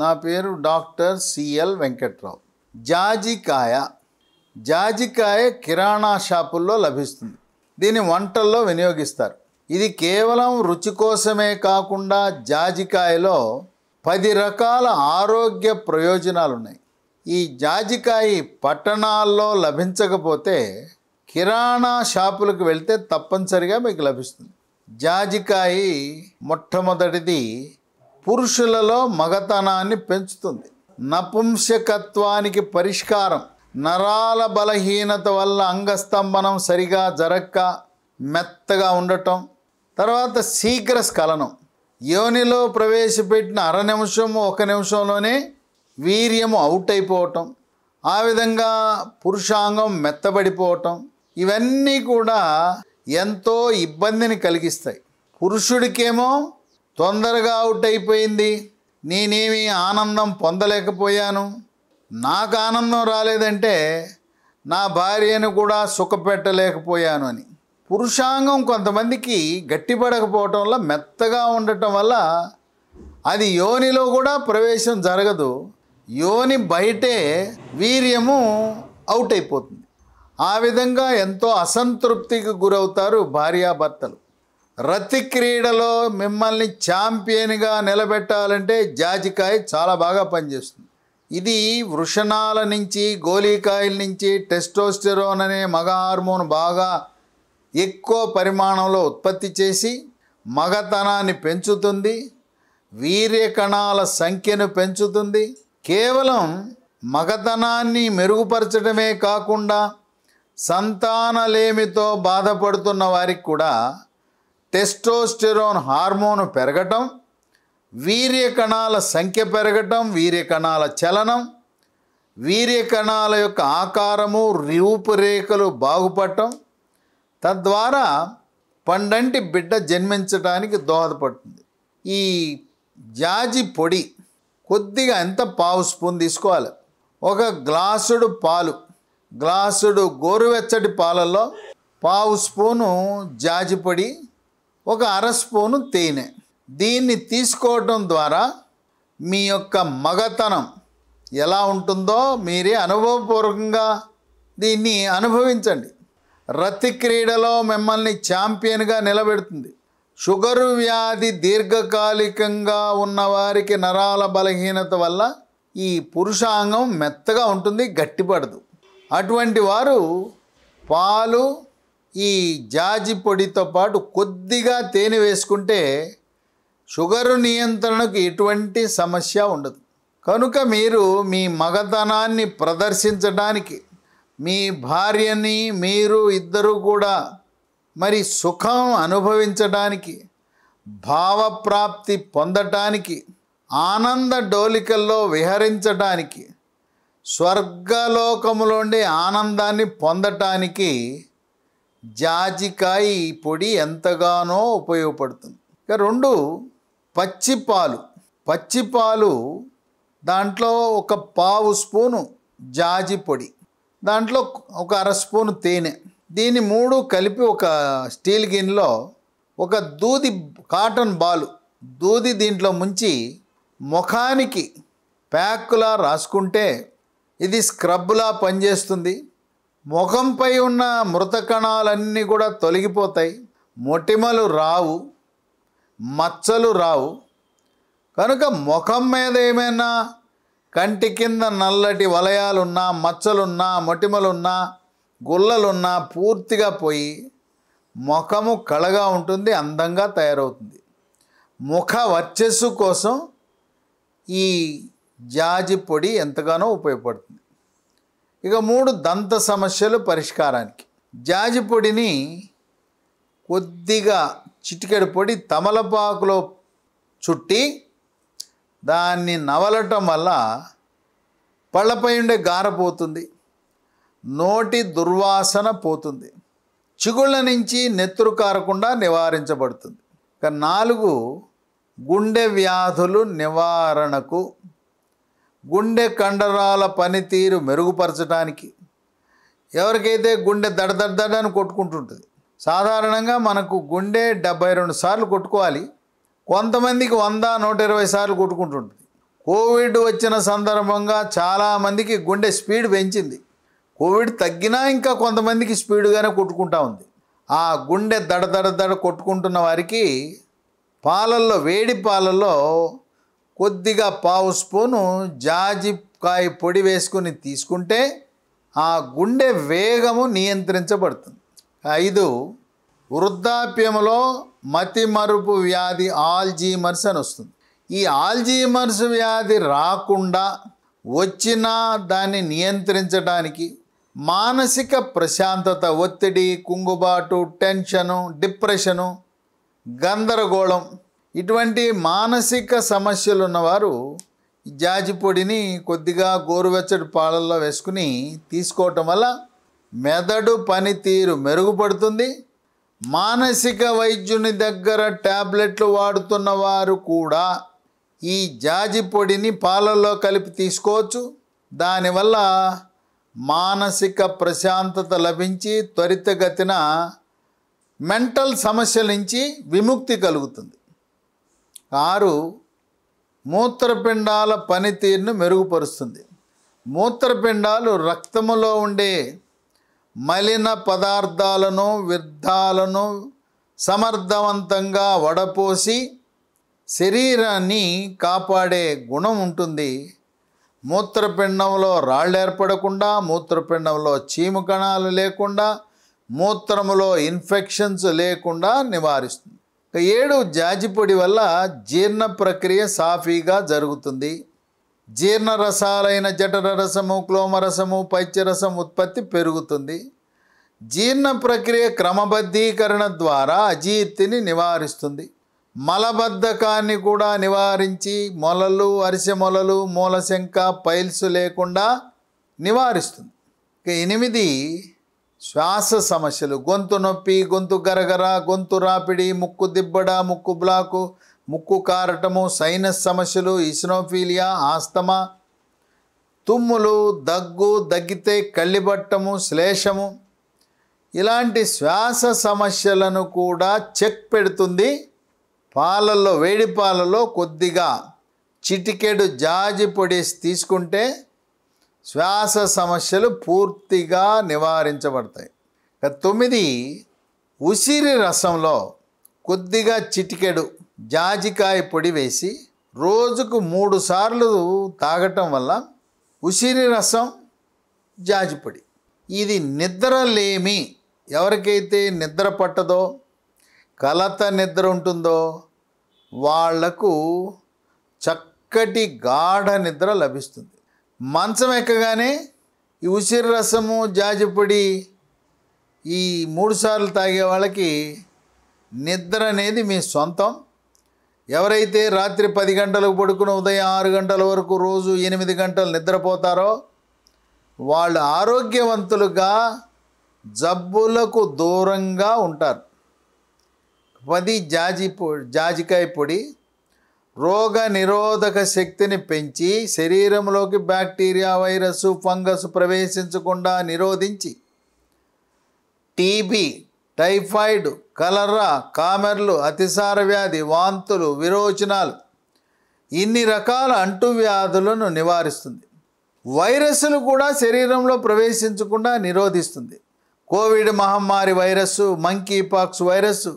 నా పేరు doctor CL Venkatrao జాజికాయ జాజికాయ కిరాణా షాపుల్లో లభిస్తుంది దీన్ని వంటల్లో వినియోగిస్తారు ఇది కేవలం రుచి కోసమే కాకుండా జాజికాయలో పది రకాల ఆరోగ్య ప్రయోజనాలు ఉన్నాయి ఈ జాజికాయ పట్టణాల్లో లభించకపోతే కిరాణా షాపులకు వెళ్తే తప్పనిసరిగా మీకు లభిస్తుంది జాజికాయ మొట్టమొదటిది పురుషులలో మగతనాన్ని పెంచుతుంది నపుంసకత్వానికి పరిష్కారం నరాల బలహీనత వల్ల అంగస్తంభనం సరిగా జరక్క మెత్తగా ఉండటం తర్వాత శీఘ్ర స్ఖలనం యోనిలో ప్రవేశపెట్టిన అర నిమిషము ఒక నిమిషంలోనే వీర్యము అవుట్ అయిపోవటం ఆ విధంగా పురుషాంగం మెత్తబడిపోవటం ఇవన్నీ కూడా ఎంతో ఇబ్బందిని కలిగిస్తాయి పురుషుడికేమో తొందరగా అవుట్ అయిపోయింది నేనేమి ఆనందం పొందలేకపోయాను నాకు ఆనందం రాలేదంటే నా భార్యను కూడా సుఖపెట్టలేకపోయాను అని పురుషాంగం కొంతమందికి గట్టిపడకపోవటం వల్ల మెత్తగా ఉండటం వల్ల అది యోనిలో కూడా ప్రవేశం జరగదు యోని బయటే వీర్యము అవుట్ అయిపోతుంది ఆ విధంగా ఎంతో అసంతృప్తికి గురవుతారు భార్యాభర్తలు రతి క్రీడలో మిమ్మల్ని ఛాంపియన్గా నిలబెట్టాలంటే జాజికాయ చాలా బాగా పనిచేస్తుంది ఇది వృషణాల నుంచి గోలీకాయల నుంచి టెస్టోస్టెరోన్ అనే మగ హార్మోన్ బాగా ఎక్కువ పరిమాణంలో ఉత్పత్తి చేసి మగతనాన్ని పెంచుతుంది వీర్య కణాల సంఖ్యను పెంచుతుంది కేవలం మగతనాన్ని మెరుగుపరచడమే కాకుండా సంతానలేమితో బాధపడుతున్న వారికి కూడా టెస్టోస్టెరోన్ హార్మోన్ పెరగటం వీర్యకణాల సంఖ్య పెరగటం వీర్యకణాల చలనం వీర్యకణాల యొక్క ఆకారము రూపురేఖలు బాగుపడటం తద్వారా పండంటి బిడ్డ జన్మించడానికి దోహదపడుతుంది ఈ జాజి పొడి కొద్దిగా ఎంత పావు స్పూన్ తీసుకోవాలి ఒక గ్లాసుడు పాలు గ్లాసుడు గోరువెచ్చటి పాలల్లో పావు స్పూను జాజి పొడి ఒక అర స్పూను తేనె దీన్ని తీసుకోవటం ద్వారా మీ యొక్క మగతనం ఎలా ఉంటుందో మీరే అనుభవపూర్వకంగా దీన్ని అనుభవించండి రతి క్రీడలో మిమ్మల్ని ఛాంపియన్గా నిలబెడుతుంది షుగరు వ్యాధి దీర్ఘకాలికంగా ఉన్నవారికి నరాల బలహీనత వల్ల ఈ పురుషాంగం మెత్తగా ఉంటుంది గట్టిపడదు అటువంటి వారు పాలు ఈ జాజి పొడితో పాటు కొద్దిగా తేనె వేసుకుంటే షుగరు నియంత్రణకు ఎటువంటి సమస్య ఉండదు కనుక మీరు మీ మగతనాన్ని ప్రదర్శించడానికి మీ భార్యని మీరు ఇద్దరు కూడా మరి సుఖం అనుభవించడానికి భావప్రాప్తి పొందటానికి ఆనంద డోలికల్లో విహరించడానికి స్వర్గలోకములోండి ఆనందాన్ని పొందటానికి జాజికాయ పొడి ఎంతగానో ఉపయోగపడుతుంది ఇక రెండు పచ్చిపాలు పచ్చిపాలు దాంట్లో ఒక పావు స్పూను జాజి పొడి దాంట్లో ఒక అర స్పూను తేనె దీని మూడు కలిపి ఒక స్టీల్ గిన్నెలో ఒక దూది కాటన్ బాలు దూది దీంట్లో ముంచి ముఖానికి ప్యాక్లా రాసుకుంటే ఇది స్క్రబ్లా పనిచేస్తుంది ముఖంపై ఉన్న మృత కణాలన్నీ కూడా తొలగిపోతాయి మొటిమలు రావు మచ్చలు రావు కనుక ముఖం మీద ఏమైనా కంటి కింద నల్లటి వలయాలున్నా మచ్చలున్నా మొటిమలున్నా గుల్లలున్నా పూర్తిగా పోయి ముఖము కళగా ఉంటుంది అందంగా తయారవుతుంది ముఖ వర్చస్సు కోసం ఈ జాజి పొడి ఎంతగానో ఉపయోగపడుతుంది ఇక మూడు దంత సమస్యలు పరిష్కారానికి జాజి పొడిని కొద్దిగా చిటికెడు పొడి తమలపాకులో చుట్టి దాన్ని నవలటం వల్ల పళ్ళపై ఉండే గార పోతుంది నోటి దుర్వాసన పోతుంది చిగుళ్ళ నుంచి నెత్తురు కారకుండా నివారించబడుతుంది ఇక నాలుగు గుండె వ్యాధులు నివారణకు గుండె కండరాల పనితీరు మెరుగుపరచడానికి ఎవరికైతే గుండె దడదడ్డని కొట్టుకుంటుంటుంది సాధారణంగా మనకు గుండె డెబ్బై రెండు సార్లు కొట్టుకోవాలి కొంతమందికి వంద నూట ఇరవై సార్లు కొట్టుకుంటుంటుంది కోవిడ్ వచ్చిన సందర్భంగా చాలామందికి గుండె స్పీడ్ పెంచింది కోవిడ్ తగ్గినా ఇంకా కొంతమందికి స్పీడ్గానే కొట్టుకుంటా ఉంది ఆ గుండె దడ దడ దడ కొట్టుకుంటున్న వారికి పాలల్లో వేడి పాలల్లో కొద్దిగా పావు స్పూను జాజికాయ పొడి వేసుకుని తీసుకుంటే ఆ గుండె వేగము నియంత్రించబడుతుంది ఐదు మతి మతిమరుపు వ్యాధి ఆల్జీమర్స్ అని వస్తుంది ఈ ఆల్జీమర్స్ వ్యాధి రాకుండా వచ్చినా దాన్ని నియంత్రించడానికి మానసిక ప్రశాంతత ఒత్తిడి కుంగుబాటు టెన్షను డిప్రెషను గందరగోళం ఇటువంటి మానసిక సమస్యలు ఉన్నవారు జాజి పొడిని కొద్దిగా గోరువెచ్చటి పాలల్లో వేసుకుని తీసుకోవటం వల్ల మెదడు పనితీరు మెరుగుపడుతుంది మానసిక వైద్యుని దగ్గర ట్యాబ్లెట్లు వాడుతున్న వారు కూడా ఈ జాజి పొడిని పాలల్లో కలిపి తీసుకోవచ్చు దానివల్ల మానసిక ప్రశాంతత లభించి త్వరితగతిన మెంటల్ సమస్యల నుంచి విముక్తి కలుగుతుంది ఆరు మూత్రపిండాల పనితీరును మెరుగుపరుస్తుంది మూత్రపిండాలు రక్తములో ఉండే మలిన పదార్థాలను వ్యర్థాలను సమర్థవంతంగా వడపోసి శరీరాన్ని కాపాడే గుణం ఉంటుంది మూత్రపిండంలో రాళ్ళు ఏర్పడకుండా మూత్రపిండంలో చీము కణాలు లేకుండా మూత్రములో ఇన్ఫెక్షన్స్ లేకుండా నివారిస్తుంది ఏడు జాజిపొడి వల్ల జీర్ణ ప్రక్రియ సాఫీగా జరుగుతుంది జీర్ణ రసాలైన జఠర రసము క్లోమరసము పైత్యరసం ఉత్పత్తి పెరుగుతుంది జీర్ణ ప్రక్రియ క్రమబద్ధీకరణ ద్వారా అజీర్తిని నివారిస్తుంది మలబద్ధకాన్ని కూడా నివారించి మొలలు అరిసె మొలలు మూలశంక పైల్స్ లేకుండా నివారిస్తుంది ఇక ఎనిమిది శ్వాస సమస్యలు గొంతు నొప్పి గొంతు గరగర గొంతు రాపిడి ముక్కు దిబ్బడ ముక్కు బ్లాకు ముక్కు కారటము సైనస్ సమస్యలు ఇస్నోఫీలియా ఆస్తమా తుమ్ములు దగ్గు దగ్గితే కళ్ళిబట్టము శ్లేషము ఇలాంటి శ్వాస సమస్యలను కూడా చెక్ పెడుతుంది పాలల్లో వేడి పాలలో కొద్దిగా చిటికెడు జాజి పొడి తీసుకుంటే శ్వాస సమస్యలు పూర్తిగా నివారించబడతాయి తొమ్మిది ఉసిరి రసంలో కొద్దిగా చిటికెడు జాజికాయ పొడి వేసి రోజుకు మూడు సార్లు తాగటం వల్ల ఉసిరి రసం జాజిపొడి ఇది నిద్రలేమి ఎవరికైతే నిద్ర పట్టదో కలత నిద్ర ఉంటుందో వాళ్లకు చక్కటి గాఢ నిద్ర లభిస్తుంది మంచం ఎక్కగానే ఈ ఉసిరి రసము జాజిపొడి ఈ మూడుసార్లు తాగే వాళ్ళకి నిద్ర అనేది మీ సొంతం ఎవరైతే రాత్రి పది గంటలకు పడుకుని ఉదయం ఆరు గంటల వరకు రోజు ఎనిమిది గంటలు నిద్రపోతారో వాళ్ళు ఆరోగ్యవంతులుగా జబ్బులకు దూరంగా ఉంటారు పది జాజి పొడి జాజికాయ పొడి రోగ నిరోధక శక్తిని పెంచి శరీరంలోకి బ్యాక్టీరియా వైరస్ ఫంగస్ ప్రవేశించకుండా నిరోధించి టీబీ టైఫాయిడ్ కలరా కామెర్లు అతిసార వ్యాధి వాంతులు విరోచనాలు ఇన్ని రకాల అంటువ్యాధులను నివారిస్తుంది వైరస్లు కూడా శరీరంలో ప్రవేశించకుండా నిరోధిస్తుంది కోవిడ్ మహమ్మారి virus monkey pox virus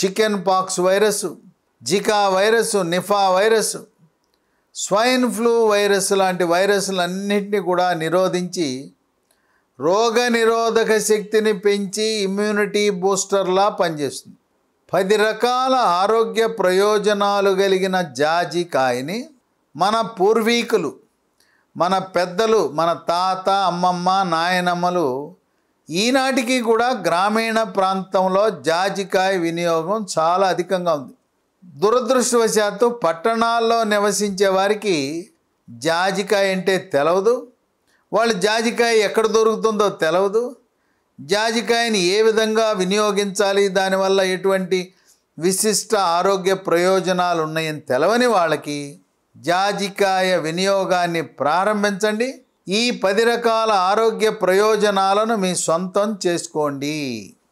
chicken pox virus Zika virus Nipah virus swine flu virus లాంటి వైరస్లన్నింటినీ కూడా నిరోధించి రోగ నిరోధక శక్తిని పెంచి ఇమ్యూనిటీ బూస్టర్లా పనిచేస్తుంది పది రకాల ఆరోగ్య ప్రయోజనాలు కలిగిన జాజికాయని మన పూర్వీకులు మన పెద్దలు మన తాత అమ్మమ్మ నాయనమ్మలు ఈనాటికి కూడా గ్రామీణ ప్రాంతంలో జాజికాయ వినియోగం చాలా అధికంగా ఉంది దురదృష్టవశాత్తు పట్టణాల్లో నివసించే వారికి జాజికాయ అంటే తెలవదు వాళ్ళు జాజికాయ ఎక్కడ దొరుకుతుందో తెలవదు జాజికాయని ఏ విధంగా వినియోగించాలి దానివల్ల ఎటువంటి విశిష్ట ఆరోగ్య ప్రయోజనాలు ఉన్నాయని తెలవని వాళ్ళకి జాజికాయ వినియోగాన్ని ప్రారంభించండి ఈ పది రకాల ఆరోగ్య ప్రయోజనాలను మీ సొంతం చేసుకోండి